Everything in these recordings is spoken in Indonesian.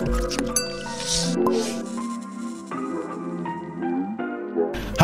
Thank you.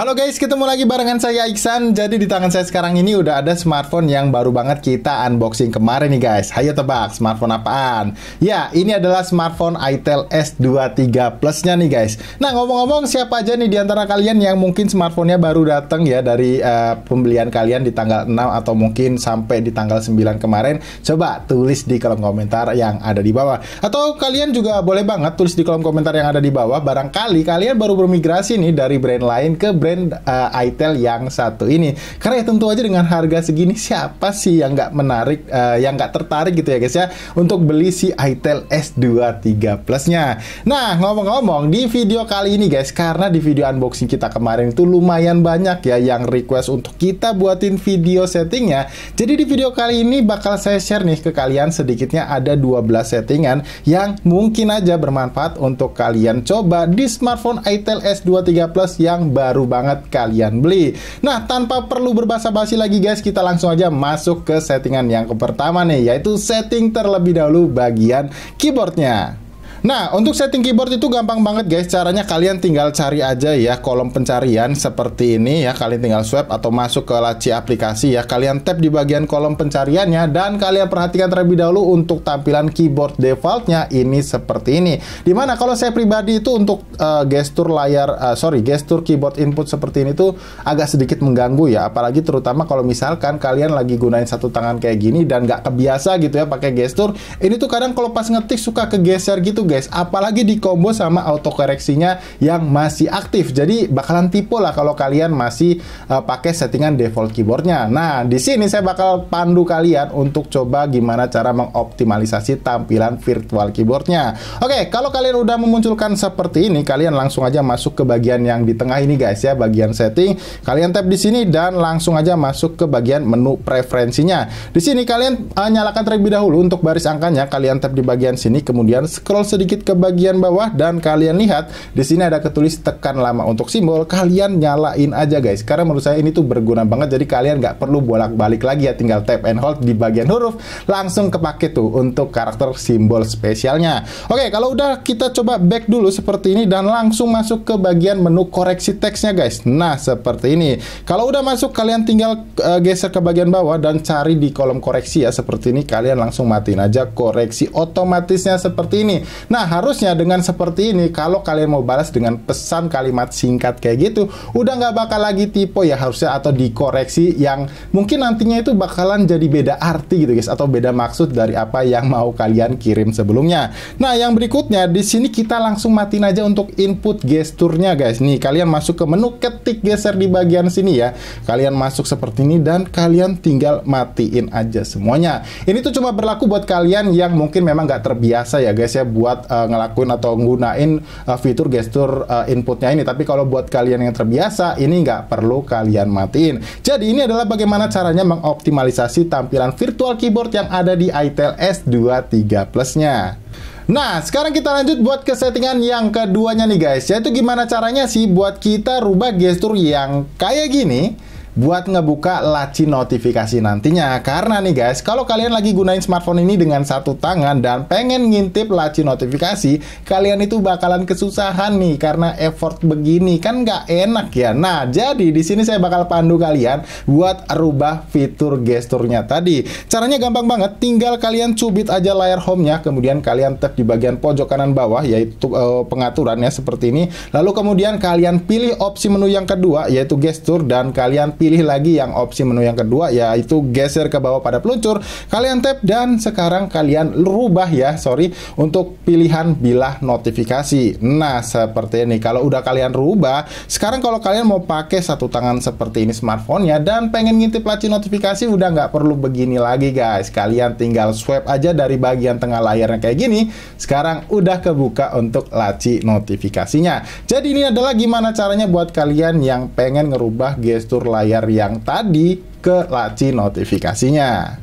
Halo guys, ketemu lagi barengan saya Iksan. Jadi di tangan saya sekarang ini udah ada smartphone yang baru banget kita unboxing kemarin nih guys. Ayo tebak, smartphone apaan? Ya, ini adalah smartphone Itel S23 Plus-nya nih guys. Nah, ngomong-ngomong siapa aja nih di antara kalian yang mungkin smartphone-nya baru datang ya dari uh, pembelian kalian di tanggal 6 atau mungkin sampai di tanggal 9 kemarin? Coba tulis di kolom komentar yang ada di bawah. Atau kalian juga boleh banget tulis di kolom komentar yang ada di bawah barangkali kalian baru bermigrasi nih dari brand lain ke brand brand uh, eh, ITEL yang satu ini. Karena ya tentu aja dengan harga segini siapa sih yang nggak menarik, uh, yang nggak tertarik gitu ya guys ya untuk beli si ITEL S23 Plusnya. Nah ngomong-ngomong di video kali ini guys, karena di video unboxing kita kemarin itu lumayan banyak ya yang request untuk kita buatin video settingnya. Jadi di video kali ini bakal saya share nih ke kalian sedikitnya ada 12 settingan yang mungkin aja bermanfaat untuk kalian coba di smartphone ITEL S23 Plus yang baru banget kalian beli. Nah, tanpa perlu berbasa-basi lagi guys, kita langsung aja masuk ke settingan yang pertama nih, yaitu setting terlebih dahulu bagian keyboardnya. Nah, untuk setting keyboard itu gampang banget guys. Caranya kalian tinggal cari aja ya kolom pencarian seperti ini ya. Kalian tinggal swipe atau masuk ke laci aplikasi ya. Kalian tap di bagian kolom pencariannya dan kalian perhatikan terlebih dahulu untuk tampilan keyboard defaultnya ini seperti ini. Dimana kalau saya pribadi itu untuk uh, gestur layar, uh, sorry, gestur keyboard input seperti ini tuh agak sedikit mengganggu ya. Apalagi terutama kalau misalkan kalian lagi gunain satu tangan kayak gini dan nggak kebiasa gitu ya pakai gestur. Ini tuh kadang kalau pas ngetik suka kegeser gitu guys guys apalagi di combo sama auto koreksinya yang masih aktif jadi bakalan tipu lah kalau kalian masih uh, pakai settingan default keyboardnya nah di sini saya bakal pandu kalian untuk coba gimana cara mengoptimalisasi tampilan virtual keyboardnya oke kalau kalian udah memunculkan seperti ini kalian langsung aja masuk ke bagian yang di tengah ini guys ya bagian setting kalian tap di sini dan langsung aja masuk ke bagian menu preferensinya di sini kalian uh, nyalakan terlebih dahulu untuk baris angkanya kalian tap di bagian sini kemudian scroll sedikit sedikit ke bagian bawah dan kalian lihat di sini ada ketulis tekan lama untuk simbol, kalian nyalain aja guys. Karena menurut saya ini tuh berguna banget jadi kalian nggak perlu bolak-balik lagi ya tinggal tap and hold di bagian huruf langsung kepake tuh untuk karakter simbol spesialnya. Oke, kalau udah kita coba back dulu seperti ini dan langsung masuk ke bagian menu koreksi teksnya guys. Nah, seperti ini. Kalau udah masuk kalian tinggal uh, geser ke bagian bawah dan cari di kolom koreksi ya seperti ini kalian langsung matiin aja koreksi otomatisnya seperti ini. Nah, harusnya dengan seperti ini, kalau kalian mau balas dengan pesan kalimat singkat kayak gitu, udah nggak bakal lagi typo ya harusnya atau dikoreksi yang mungkin nantinya itu bakalan jadi beda arti gitu guys, atau beda maksud dari apa yang mau kalian kirim sebelumnya. Nah, yang berikutnya, di sini kita langsung matiin aja untuk input gesturnya guys. Nih, kalian masuk ke menu ketik geser di bagian sini ya. Kalian masuk seperti ini dan kalian tinggal matiin aja semuanya. Ini tuh cuma berlaku buat kalian yang mungkin memang nggak terbiasa ya guys ya, buat buat uh, eh, ngelakuin atau nggunain uh, fitur gestur uh, inputnya ini. Tapi kalau buat kalian yang terbiasa, ini nggak perlu kalian matiin. Jadi ini adalah bagaimana caranya mengoptimalisasi tampilan virtual keyboard yang ada di iTel S23 Plus-nya. Nah, sekarang kita lanjut buat ke settingan yang keduanya nih guys, yaitu gimana caranya sih buat kita rubah gestur yang kayak gini buat ngebuka laci notifikasi nantinya. Karena nih guys, kalau kalian lagi gunain smartphone ini dengan satu tangan dan pengen ngintip laci notifikasi, kalian itu bakalan kesusahan nih karena effort begini kan nggak enak ya. Nah, jadi di sini saya bakal pandu kalian buat rubah fitur gesturnya tadi. Caranya gampang banget, tinggal kalian cubit aja layar home-nya, kemudian kalian tap di bagian pojok kanan bawah yaitu e, pengaturannya seperti ini. Lalu kemudian kalian pilih opsi menu yang kedua yaitu gestur dan kalian pilih pilih lagi yang opsi menu yang kedua yaitu geser ke bawah pada peluncur. Kalian tap dan sekarang kalian rubah ya, sorry, untuk pilihan bilah notifikasi. Nah, seperti ini. Kalau udah kalian rubah, sekarang kalau kalian mau pakai satu tangan seperti ini smartphone-nya dan pengen ngintip laci notifikasi udah nggak perlu begini lagi guys. Kalian tinggal swipe aja dari bagian tengah layarnya kayak gini. Sekarang udah kebuka untuk laci notifikasinya. Jadi ini adalah gimana caranya buat kalian yang pengen ngerubah gestur layar layar yang tadi ke laci notifikasinya.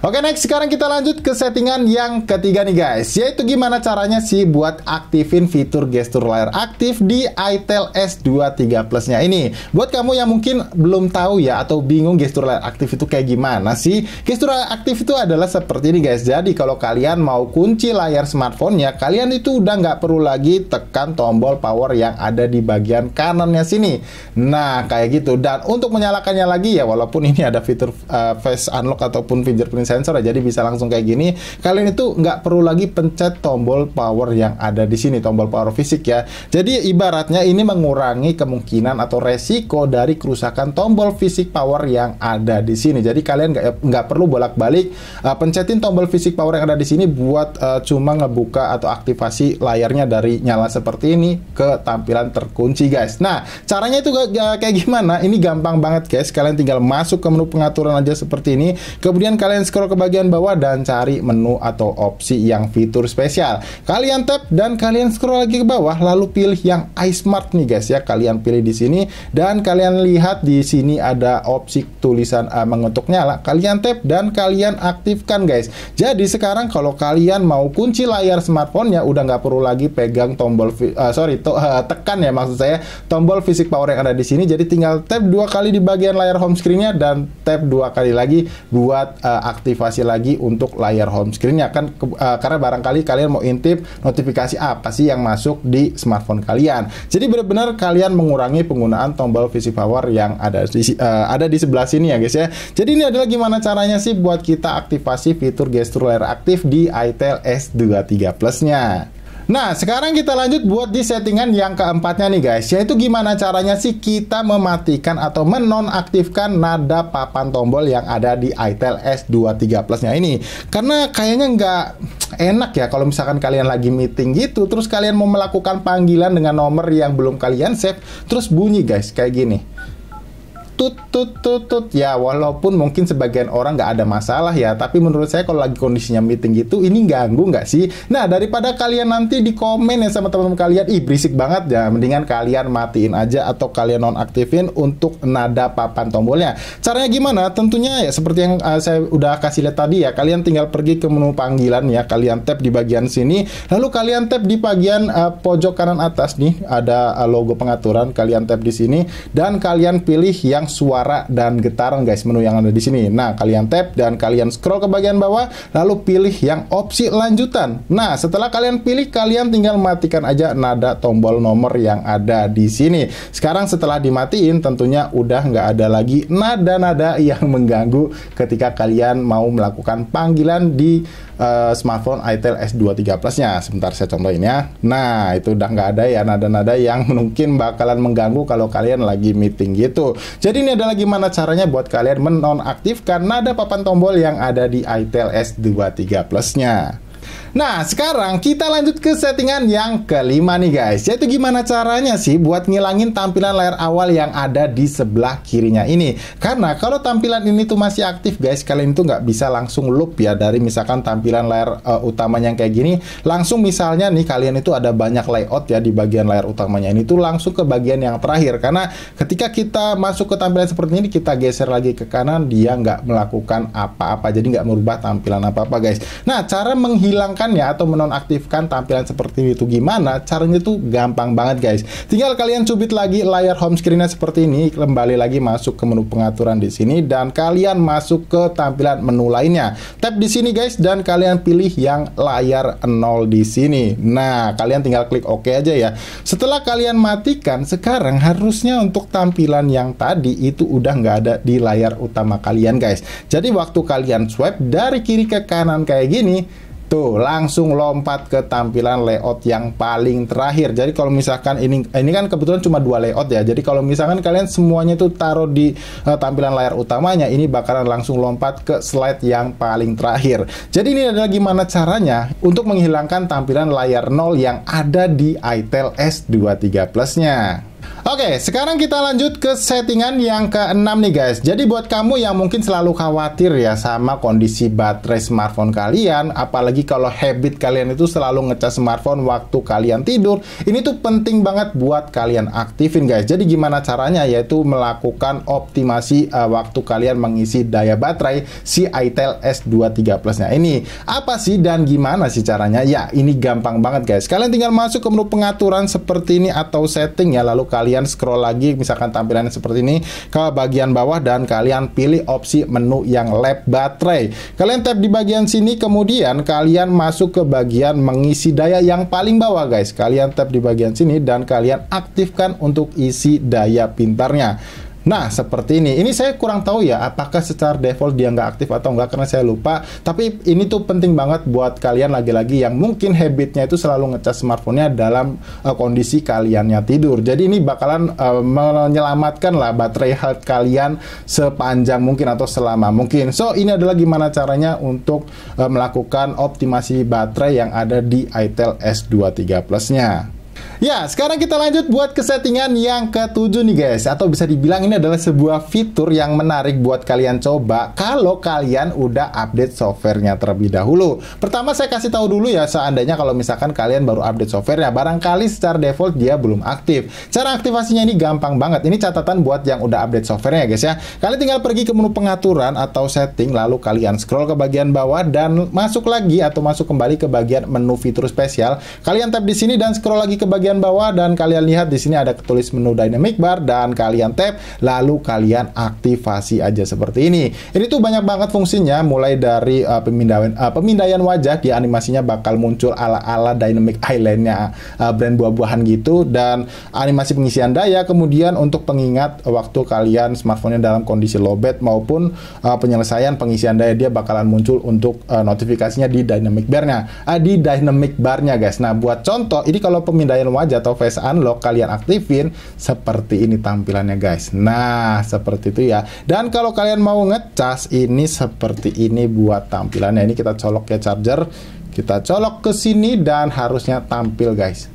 Oke next, sekarang kita lanjut ke settingan yang ketiga nih guys Yaitu gimana caranya sih buat aktifin fitur gestur layar aktif di ITEL S23 Plus-nya ini Buat kamu yang mungkin belum tahu ya atau bingung gestur layar aktif itu kayak gimana sih Gestur layar aktif itu adalah seperti ini guys Jadi kalau kalian mau kunci layar smartphone-nya Kalian itu udah nggak perlu lagi tekan tombol power yang ada di bagian kanannya sini Nah kayak gitu Dan untuk menyalakannya lagi ya walaupun ini ada fitur uh, face unlock ataupun fingerprint sensor ya, jadi bisa langsung kayak gini. Kalian itu nggak perlu lagi pencet tombol power yang ada di sini, tombol power fisik ya. Jadi ibaratnya ini mengurangi kemungkinan atau resiko dari kerusakan tombol fisik power yang ada di sini. Jadi kalian nggak perlu bolak-balik uh, pencetin tombol fisik power yang ada di sini buat uh, cuma ngebuka atau aktivasi layarnya dari nyala seperti ini ke tampilan terkunci guys. Nah caranya itu gak, kayak gimana? Ini gampang banget guys. Kalian tinggal masuk ke menu pengaturan aja seperti ini. Kemudian kalian scroll scroll ke bagian bawah dan cari menu atau opsi yang fitur spesial. Kalian tap dan kalian scroll lagi ke bawah lalu pilih yang iSmart nih guys ya. Kalian pilih di sini dan kalian lihat di sini ada opsi tulisan uh, mengetuk nyala. Kalian tap dan kalian aktifkan guys. Jadi sekarang kalau kalian mau kunci layar smartphone-nya udah nggak perlu lagi pegang tombol uh, sorry to, uh, tekan ya maksud saya tombol fisik power yang ada di sini. Jadi tinggal tap dua kali di bagian layar home screen-nya dan tap dua kali lagi buat uh, aktif aktivasi lagi untuk layar home screen ya kan ke, uh, karena barangkali kalian mau intip notifikasi apa sih yang masuk di smartphone kalian. Jadi benar-benar kalian mengurangi penggunaan tombol fisik power yang ada di uh, ada di sebelah sini ya guys ya. Jadi ini adalah gimana caranya sih buat kita aktivasi fitur gesture layar aktif di iTel S23 Plus-nya. Nah, sekarang kita lanjut buat di settingan yang keempatnya nih guys, yaitu gimana caranya sih kita mematikan atau menonaktifkan nada papan tombol yang ada di ITEL S23 Plus-nya ini. Karena kayaknya nggak enak ya kalau misalkan kalian lagi meeting gitu, terus kalian mau melakukan panggilan dengan nomor yang belum kalian save, terus bunyi guys, kayak gini tut tut tut tut ya walaupun mungkin sebagian orang nggak ada masalah ya tapi menurut saya kalau lagi kondisinya meeting gitu ini ganggu nggak sih nah daripada kalian nanti di komen ya sama teman-teman kalian ih berisik banget ya mendingan kalian matiin aja atau kalian nonaktifin untuk nada papan tombolnya caranya gimana tentunya ya seperti yang uh, saya udah kasih lihat tadi ya kalian tinggal pergi ke menu panggilan ya kalian tap di bagian sini lalu kalian tap di bagian uh, pojok kanan atas nih ada uh, logo pengaturan kalian tap di sini dan kalian pilih yang suara dan getaran guys menu yang ada di sini. Nah, kalian tap dan kalian scroll ke bagian bawah lalu pilih yang opsi lanjutan. Nah, setelah kalian pilih kalian tinggal matikan aja nada tombol nomor yang ada di sini. Sekarang setelah dimatiin tentunya udah nggak ada lagi nada-nada yang mengganggu ketika kalian mau melakukan panggilan di uh, smartphone Itel S23 Plus-nya. Sebentar saya contohin ya. Nah, itu udah nggak ada ya nada-nada yang mungkin bakalan mengganggu kalau kalian lagi meeting gitu. Jadi ini adalah gimana caranya buat kalian menonaktifkan nada papan tombol yang ada di itel S23 Plus-nya. Nah, sekarang kita lanjut ke settingan yang kelima nih guys. Yaitu gimana caranya sih buat ngilangin tampilan layar awal yang ada di sebelah kirinya ini. Karena kalau tampilan ini tuh masih aktif guys, kalian itu nggak bisa langsung loop ya dari misalkan tampilan layar uh, utamanya yang kayak gini. Langsung misalnya nih kalian itu ada banyak layout ya di bagian layar utamanya ini tuh langsung ke bagian yang terakhir. Karena ketika kita masuk ke tampilan seperti ini, kita geser lagi ke kanan, dia nggak melakukan apa-apa. Jadi nggak merubah tampilan apa-apa guys. Nah, cara menghilangkan menghilangkannya atau menonaktifkan tampilan seperti itu gimana? Caranya tuh gampang banget guys. Tinggal kalian cubit lagi layar home screennya seperti ini, kembali lagi masuk ke menu pengaturan di sini dan kalian masuk ke tampilan menu lainnya. Tap di sini guys dan kalian pilih yang layar 0 di sini. Nah, kalian tinggal klik OK aja ya. Setelah kalian matikan, sekarang harusnya untuk tampilan yang tadi itu udah nggak ada di layar utama kalian guys. Jadi waktu kalian swipe dari kiri ke kanan kayak gini, Tuh, langsung lompat ke tampilan layout yang paling terakhir. Jadi kalau misalkan ini ini kan kebetulan cuma dua layout ya. Jadi kalau misalkan kalian semuanya tuh taruh di uh, tampilan layar utamanya, ini bakalan langsung lompat ke slide yang paling terakhir. Jadi ini adalah gimana caranya untuk menghilangkan tampilan layar nol yang ada di ITEL S23 Plus-nya. Oke, sekarang kita lanjut ke settingan yang keenam nih guys. Jadi buat kamu yang mungkin selalu khawatir ya sama kondisi baterai smartphone kalian, apalagi kalau habit kalian itu selalu ngecas smartphone waktu kalian tidur, ini tuh penting banget buat kalian aktifin guys. Jadi gimana caranya yaitu melakukan optimasi uh, waktu kalian mengisi daya baterai si itel S23 plus ini. Apa sih dan gimana sih caranya? Ya, ini gampang banget guys. Kalian tinggal masuk ke menu pengaturan seperti ini atau setting ya lalu kalian kalian scroll lagi misalkan tampilannya seperti ini ke bagian bawah dan kalian pilih opsi menu yang lab baterai. Kalian tap di bagian sini kemudian kalian masuk ke bagian mengisi daya yang paling bawah guys. Kalian tap di bagian sini dan kalian aktifkan untuk isi daya pintarnya. Nah, seperti ini. Ini saya kurang tahu ya, apakah secara default dia nggak aktif atau nggak, karena saya lupa. Tapi ini tuh penting banget buat kalian lagi-lagi yang mungkin habitnya itu selalu ngecas smartphone-nya dalam uh, kondisi kaliannya tidur. Jadi ini bakalan uh, menyelamatkan lah baterai health kalian sepanjang mungkin atau selama mungkin. So, ini adalah gimana caranya untuk uh, melakukan optimasi baterai yang ada di itel S23 Plus-nya. Ya, sekarang kita lanjut buat ke settingan yang ketujuh nih guys. Atau bisa dibilang ini adalah sebuah fitur yang menarik buat kalian coba kalau kalian udah update softwarenya terlebih dahulu. Pertama saya kasih tahu dulu ya seandainya kalau misalkan kalian baru update softwarenya, barangkali secara default dia belum aktif. Cara aktivasinya ini gampang banget. Ini catatan buat yang udah update softwarenya guys ya. Kalian tinggal pergi ke menu pengaturan atau setting, lalu kalian scroll ke bagian bawah dan masuk lagi atau masuk kembali ke bagian menu fitur spesial. Kalian tap di sini dan scroll lagi ke bagian bawah dan kalian lihat di sini ada ketulis menu dynamic bar dan kalian tap lalu kalian aktifasi aja seperti ini. Ini tuh banyak banget fungsinya mulai dari uh, pemindaian uh, pemindaian wajah di animasinya bakal muncul ala-ala dynamic islandnya uh, brand buah-buahan gitu dan animasi pengisian daya kemudian untuk pengingat waktu kalian smartphone-nya dalam kondisi lowbat maupun uh, penyelesaian pengisian daya dia bakalan muncul untuk uh, notifikasinya di dynamic bar-nya. Uh, di dynamic bar-nya guys. Nah, buat contoh ini kalau pemindaian kalian wajah atau face unlock kalian aktifin seperti ini tampilannya guys nah seperti itu ya dan kalau kalian mau ngecas ini seperti ini buat tampilannya ini kita colok ya charger kita colok ke sini dan harusnya tampil guys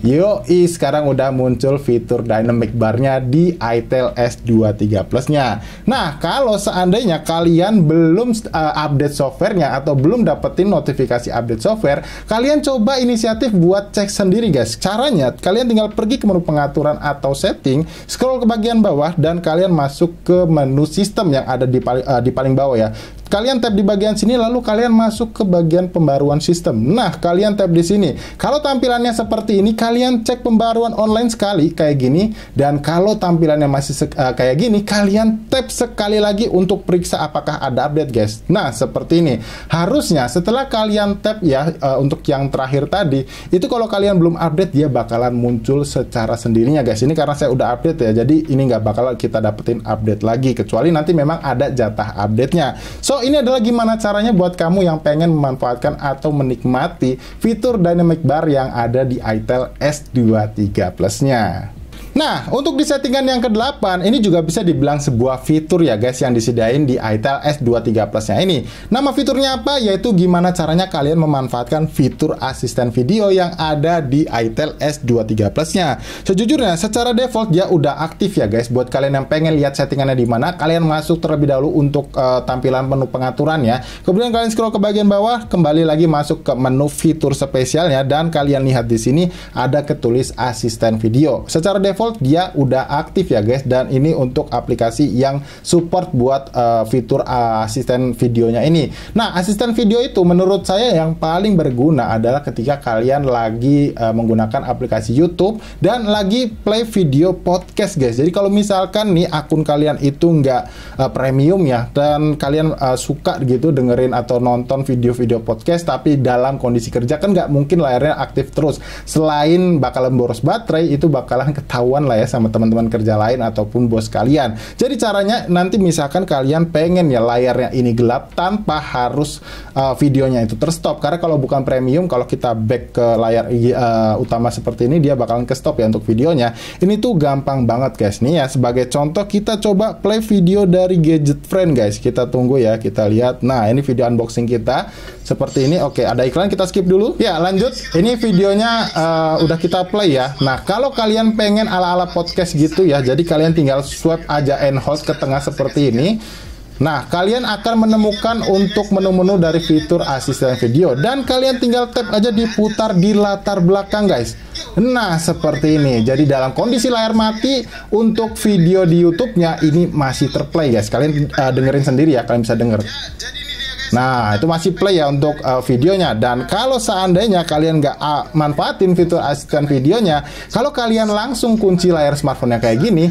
Yoi, sekarang udah muncul fitur dynamic barnya di itel S23 Plusnya. Nah, kalau seandainya kalian belum uh, update softwarenya atau belum dapetin notifikasi update software, kalian coba inisiatif buat cek sendiri guys. Caranya, kalian tinggal pergi ke menu pengaturan atau setting, scroll ke bagian bawah dan kalian masuk ke menu sistem yang ada di, pali, uh, eh, di paling bawah ya. Kalian tap di bagian sini lalu kalian masuk ke bagian pembaruan sistem. Nah, kalian tap di sini. Kalau tampilannya seperti ini, kalian cek pembaruan online sekali kayak gini dan kalau tampilannya masih uh, kayak gini, kalian tap sekali lagi untuk periksa apakah ada update, guys. Nah, seperti ini. Harusnya setelah kalian tap ya uh, untuk yang terakhir tadi, itu kalau kalian belum update dia bakalan muncul secara sendirinya, guys. Ini karena saya udah update ya. Jadi ini nggak bakal kita dapetin update lagi kecuali nanti memang ada jatah update-nya. So, ini adalah gimana caranya buat kamu yang pengen memanfaatkan atau menikmati fitur dynamic bar yang ada di iTel S23 Plus-nya. Nah, untuk di settingan yang ke-8, ini juga bisa dibilang sebuah fitur ya guys yang disediain di ITEL S23 Plus-nya ini. Nama fiturnya apa? Yaitu gimana caranya kalian memanfaatkan fitur asisten video yang ada di ITEL S23 Plus-nya. Sejujurnya, secara default dia udah aktif ya guys. Buat kalian yang pengen lihat settingannya di mana, kalian masuk terlebih dahulu untuk uh, tampilan menu pengaturan ya. Kemudian kalian scroll ke bagian bawah, kembali lagi masuk ke menu fitur spesialnya dan kalian lihat di sini ada ketulis asisten video. Secara default default dia udah aktif ya guys dan ini untuk aplikasi yang support buat uh, fitur uh, asisten videonya ini. Nah, asisten video itu menurut saya yang paling berguna adalah ketika kalian lagi uh, menggunakan aplikasi YouTube dan lagi play video podcast guys. Jadi kalau misalkan nih akun kalian itu nggak uh, premium ya dan kalian uh, suka gitu dengerin atau nonton video-video podcast tapi dalam kondisi kerja kan nggak mungkin layarnya aktif terus. Selain bakalan boros baterai itu bakalan ketahuan ketahuan lah ya sama teman-teman kerja lain ataupun bos kalian. Jadi caranya nanti misalkan kalian pengen ya layarnya ini gelap tanpa harus uh, videonya itu terstop karena kalau bukan premium kalau kita back ke layar uh, utama seperti ini dia bakalan ke stop ya untuk videonya. Ini tuh gampang banget guys nih ya sebagai contoh kita coba play video dari gadget friend guys. Kita tunggu ya kita lihat. Nah, ini video unboxing kita seperti ini. Oke, ada iklan kita skip dulu. Ya, lanjut. Ini videonya uh, udah kita play ya. Nah, kalau kalian pengen ala-ala podcast gitu ya. Jadi kalian tinggal swipe aja end host ke tengah seperti ini. Nah, kalian akan menemukan untuk menu-menu dari fitur asisten video dan kalian tinggal tap aja diputar di latar belakang, guys. Nah, seperti ini. Jadi dalam kondisi layar mati untuk video di YouTube-nya ini masih terplay, guys. Kalian uh, dengerin sendiri ya, kalian bisa denger. Nah itu masih play ya untuk uh, videonya dan kalau seandainya kalian nggak uh, manfaatin fitur asisten videonya, kalau kalian langsung kunci layar smartphone yang kayak gini,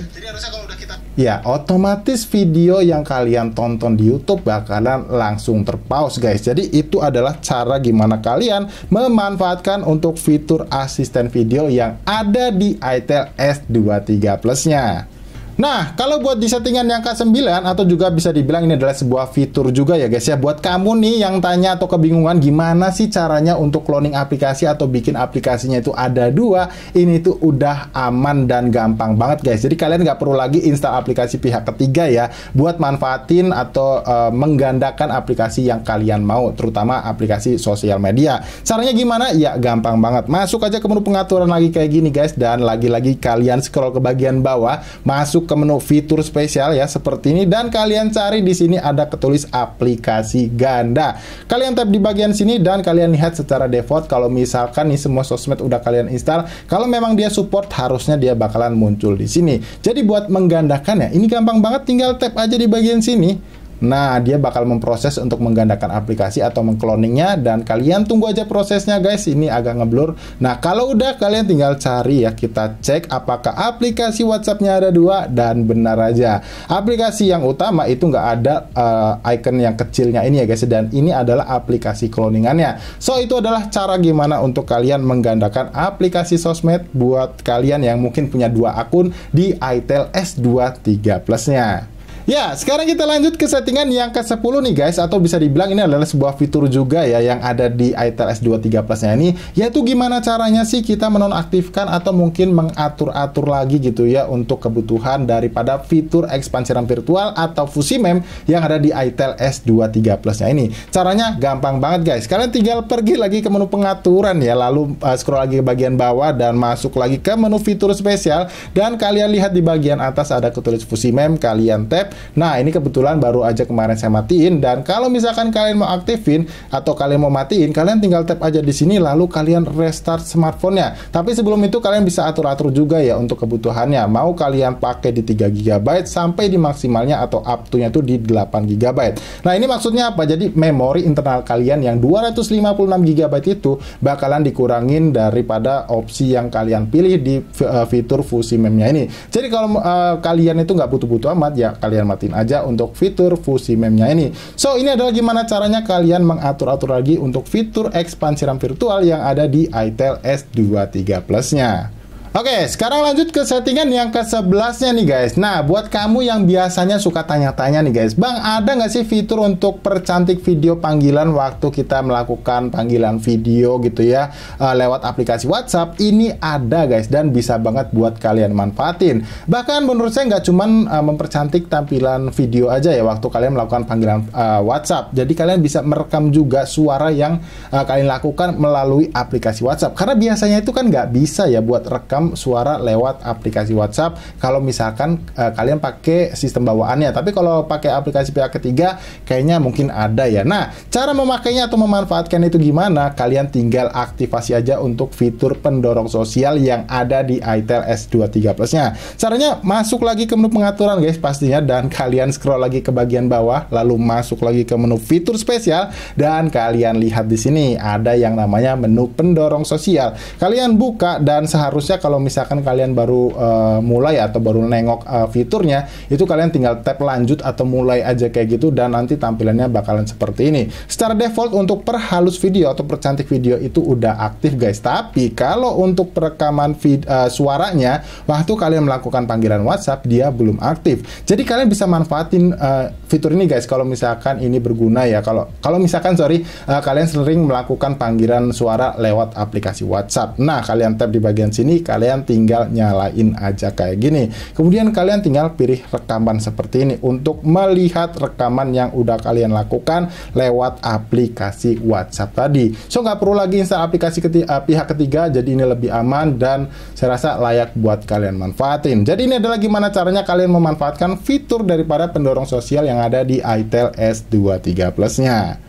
ya otomatis video yang kalian tonton di YouTube bakalan langsung terpaus, guys. Jadi itu adalah cara gimana kalian memanfaatkan untuk fitur asisten video yang ada di itel S23 Plus-nya. Nah, kalau buat di settingan yang ke 9 atau juga bisa dibilang ini adalah sebuah fitur juga ya guys ya buat kamu nih yang tanya atau kebingungan gimana sih caranya untuk cloning aplikasi atau bikin aplikasinya itu ada dua, ini tuh udah aman dan gampang banget guys. Jadi kalian nggak perlu lagi install aplikasi pihak ketiga ya buat manfaatin atau uh, menggandakan aplikasi yang kalian mau, terutama aplikasi sosial media. Caranya gimana? Ya gampang banget. Masuk aja ke menu pengaturan lagi kayak gini guys dan lagi-lagi kalian scroll ke bagian bawah, masuk ke menu fitur spesial ya seperti ini dan kalian cari di sini ada ketulis aplikasi ganda. Kalian tap di bagian sini dan kalian lihat secara default kalau misalkan nih semua sosmed udah kalian install, kalau memang dia support harusnya dia bakalan muncul di sini. Jadi buat menggandakannya ini gampang banget tinggal tap aja di bagian sini Nah, dia bakal memproses untuk menggandakan aplikasi atau mengkloningnya dan kalian tunggu aja prosesnya guys. Ini agak ngeblur. Nah, kalau udah kalian tinggal cari ya kita cek apakah aplikasi WhatsApp-nya ada dua dan benar aja. Aplikasi yang utama itu nggak ada uh, icon yang kecilnya ini ya guys dan ini adalah aplikasi kloningannya. So, itu adalah cara gimana untuk kalian menggandakan aplikasi sosmed buat kalian yang mungkin punya dua akun di itel s 23 Plus-nya. Ya, sekarang kita lanjut ke settingan yang ke-10 nih guys atau bisa dibilang ini adalah sebuah fitur juga ya yang ada di itel S23 Plus-nya ini yaitu gimana caranya sih kita menonaktifkan atau mungkin mengatur-atur lagi gitu ya untuk kebutuhan daripada fitur ekspansi RAM virtual atau Fusi Mem yang ada di itel S23 Plus-nya ini. Caranya gampang banget guys. Kalian tinggal pergi lagi ke menu pengaturan ya lalu uh, scroll lagi ke bagian bawah dan masuk lagi ke menu fitur spesial dan kalian lihat di bagian atas ada ketulis Fusi Mem, kalian tap Nah, ini kebetulan baru aja kemarin saya matiin dan kalau misalkan kalian mau aktifin atau kalian mau matiin, kalian tinggal tap aja di sini lalu kalian restart smartphone-nya. Tapi sebelum itu kalian bisa atur-atur juga ya untuk kebutuhannya. Mau kalian pakai di 3 GB sampai di maksimalnya atau up to-nya itu di 8 GB. Nah, ini maksudnya apa? Jadi memori internal kalian yang 256 GB itu bakalan dikurangin daripada opsi yang kalian pilih di eh, fitur fusi meme-nya ini. Jadi kalau uh, kalian itu nggak butuh-butuh amat ya kalian matiin aja untuk fitur fusi memnya ini. So, ini adalah gimana caranya kalian mengatur-atur lagi untuk fitur ekspansi RAM virtual yang ada di itel S23 Plus-nya. Oke, sekarang lanjut ke settingan yang ke-11-nya nih guys. Nah, buat kamu yang biasanya suka tanya-tanya nih guys, Bang, ada nggak sih fitur untuk percantik video panggilan waktu kita melakukan panggilan video gitu ya, eh, lewat aplikasi WhatsApp? Ini ada guys, dan bisa banget buat kalian manfaatin. Bahkan menurut saya nggak cuma eh, mempercantik tampilan video aja ya waktu kalian melakukan panggilan uh, WhatsApp. Jadi kalian bisa merekam juga suara yang uh, kalian lakukan melalui aplikasi WhatsApp. Karena biasanya itu kan nggak bisa ya buat rekam merekam suara lewat aplikasi WhatsApp kalau misalkan uh, kalian pakai sistem bawaannya. Tapi kalau pakai aplikasi pihak ketiga kayaknya mungkin ada ya. Nah, cara memakainya atau memanfaatkan itu gimana? Kalian tinggal aktivasi aja untuk fitur pendorong sosial yang ada di iTel S23 Plus-nya. Caranya masuk lagi ke menu pengaturan guys pastinya dan kalian scroll lagi ke bagian bawah lalu masuk lagi ke menu fitur spesial dan kalian lihat di sini ada yang namanya menu pendorong sosial. Kalian buka dan seharusnya kalau kalau misalkan kalian baru uh, mulai atau baru nengok uh, fiturnya, itu kalian tinggal tap lanjut atau mulai aja kayak gitu dan nanti tampilannya bakalan seperti ini. Secara default untuk perhalus video atau percantik video itu udah aktif guys. Tapi kalau untuk perekaman vid, uh, suaranya waktu kalian melakukan panggilan WhatsApp dia belum aktif. Jadi kalian bisa manfaatin uh, fitur ini guys kalau misalkan ini berguna ya. Kalau kalau misalkan sorry uh, kalian sering melakukan panggilan suara lewat aplikasi WhatsApp. Nah, kalian tap di bagian sini kalian kalian tinggal nyalain aja kayak gini. Kemudian kalian tinggal pilih rekaman seperti ini untuk melihat rekaman yang udah kalian lakukan lewat aplikasi WhatsApp tadi. So nggak perlu lagi install aplikasi ketiga, eh, pihak ketiga, jadi ini lebih aman dan saya rasa layak buat kalian manfaatin. Jadi ini adalah gimana caranya kalian memanfaatkan fitur daripada pendorong sosial yang ada di iTel S23 Plusnya.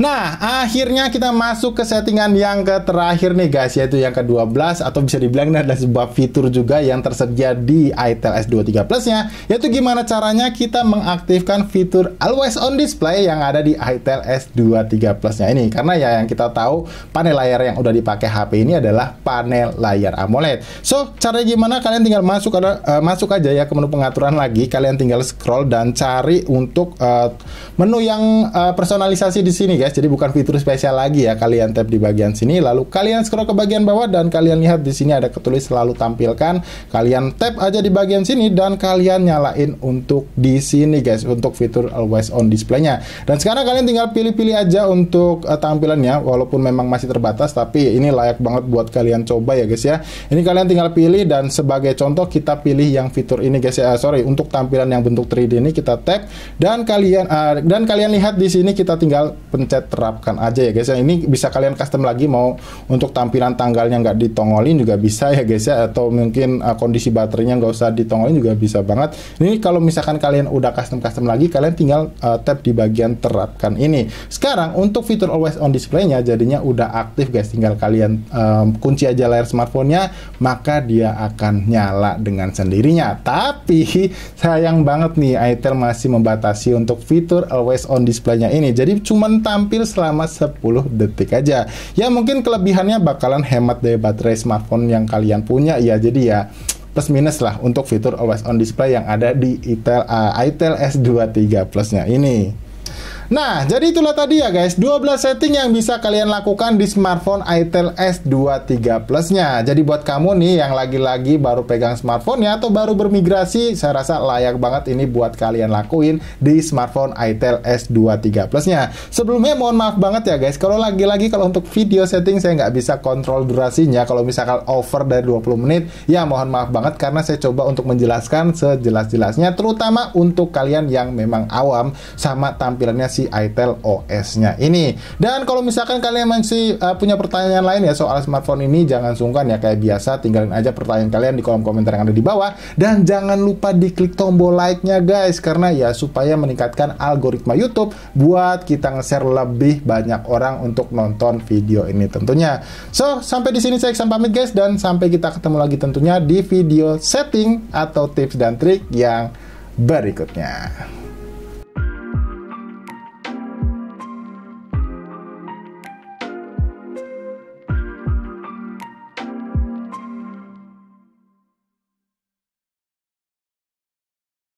Nah, akhirnya kita masuk ke settingan yang ke terakhir nih guys, yaitu yang ke-12 atau bisa dibilang ini adalah sebuah fitur juga yang tersedia di itel S23 Plus-nya, yaitu gimana caranya kita mengaktifkan fitur always on display yang ada di itel S23 Plus-nya ini. Karena ya yang kita tahu panel layar yang udah dipakai HP ini adalah panel layar AMOLED. So, caranya gimana? Kalian tinggal masuk ada uh, masuk aja ya ke menu pengaturan lagi, kalian tinggal scroll dan cari untuk uh, menu yang uh, personalisasi di sini guys guys. Jadi bukan fitur spesial lagi ya. Kalian tap di bagian sini lalu kalian scroll ke bagian bawah dan kalian lihat di sini ada ketulis selalu tampilkan. Kalian tap aja di bagian sini dan kalian nyalain untuk di sini guys untuk fitur always on display-nya. Dan sekarang kalian tinggal pilih-pilih aja untuk uh, tampilannya walaupun memang masih terbatas tapi ini layak banget buat kalian coba ya guys ya. Ini kalian tinggal pilih dan sebagai contoh kita pilih yang fitur ini guys ya. Uh, sorry untuk tampilan yang bentuk 3D ini kita tap dan kalian uh, dan kalian lihat di sini kita tinggal pencet terapkan aja ya guys ya. Ini bisa kalian custom lagi mau untuk tampilan tanggalnya nggak ditongolin juga bisa ya guys ya. Atau mungkin uh, kondisi baterainya nggak usah ditongolin juga bisa banget. Ini kalau misalkan kalian udah custom-custom lagi, kalian tinggal uh, tap di bagian terapkan ini. Sekarang untuk fitur always on display-nya jadinya udah aktif guys. Tinggal kalian um, kunci aja layar smartphone-nya, maka dia akan nyala dengan sendirinya. Tapi sayang banget nih, Itel masih membatasi untuk fitur always on display-nya ini. Jadi cuman tampil tampil selama 10 detik aja. Ya mungkin kelebihannya bakalan hemat dari baterai smartphone yang kalian punya ya. Jadi ya plus minus lah untuk fitur always on display yang ada di Intel uh, Itel eh, S23 Plusnya ini. Nah, jadi itulah tadi ya guys, 12 setting yang bisa kalian lakukan di smartphone Itel S23 Plus-nya. Jadi buat kamu nih yang lagi-lagi baru pegang smartphone ya atau baru bermigrasi, saya rasa layak banget ini buat kalian lakuin di smartphone Itel S23 Plus-nya. Sebelumnya mohon maaf banget ya guys, kalau lagi-lagi kalau untuk video setting saya nggak bisa kontrol durasinya, kalau misalkan over dari 20 menit, ya mohon maaf banget karena saya coba untuk menjelaskan sejelas-jelasnya, terutama untuk kalian yang memang awam sama tampilannya si versi itel OS-nya ini. Dan kalau misalkan kalian masih uh, punya pertanyaan lain ya soal smartphone ini, jangan sungkan ya kayak biasa, tinggalin aja pertanyaan kalian di kolom komentar yang ada di bawah. Dan jangan lupa diklik tombol like-nya guys, karena ya supaya meningkatkan algoritma YouTube buat kita nge-share lebih banyak orang untuk nonton video ini tentunya. So, sampai di sini saya Iksan pamit guys, dan sampai kita ketemu lagi tentunya di video setting atau tips dan trik yang berikutnya.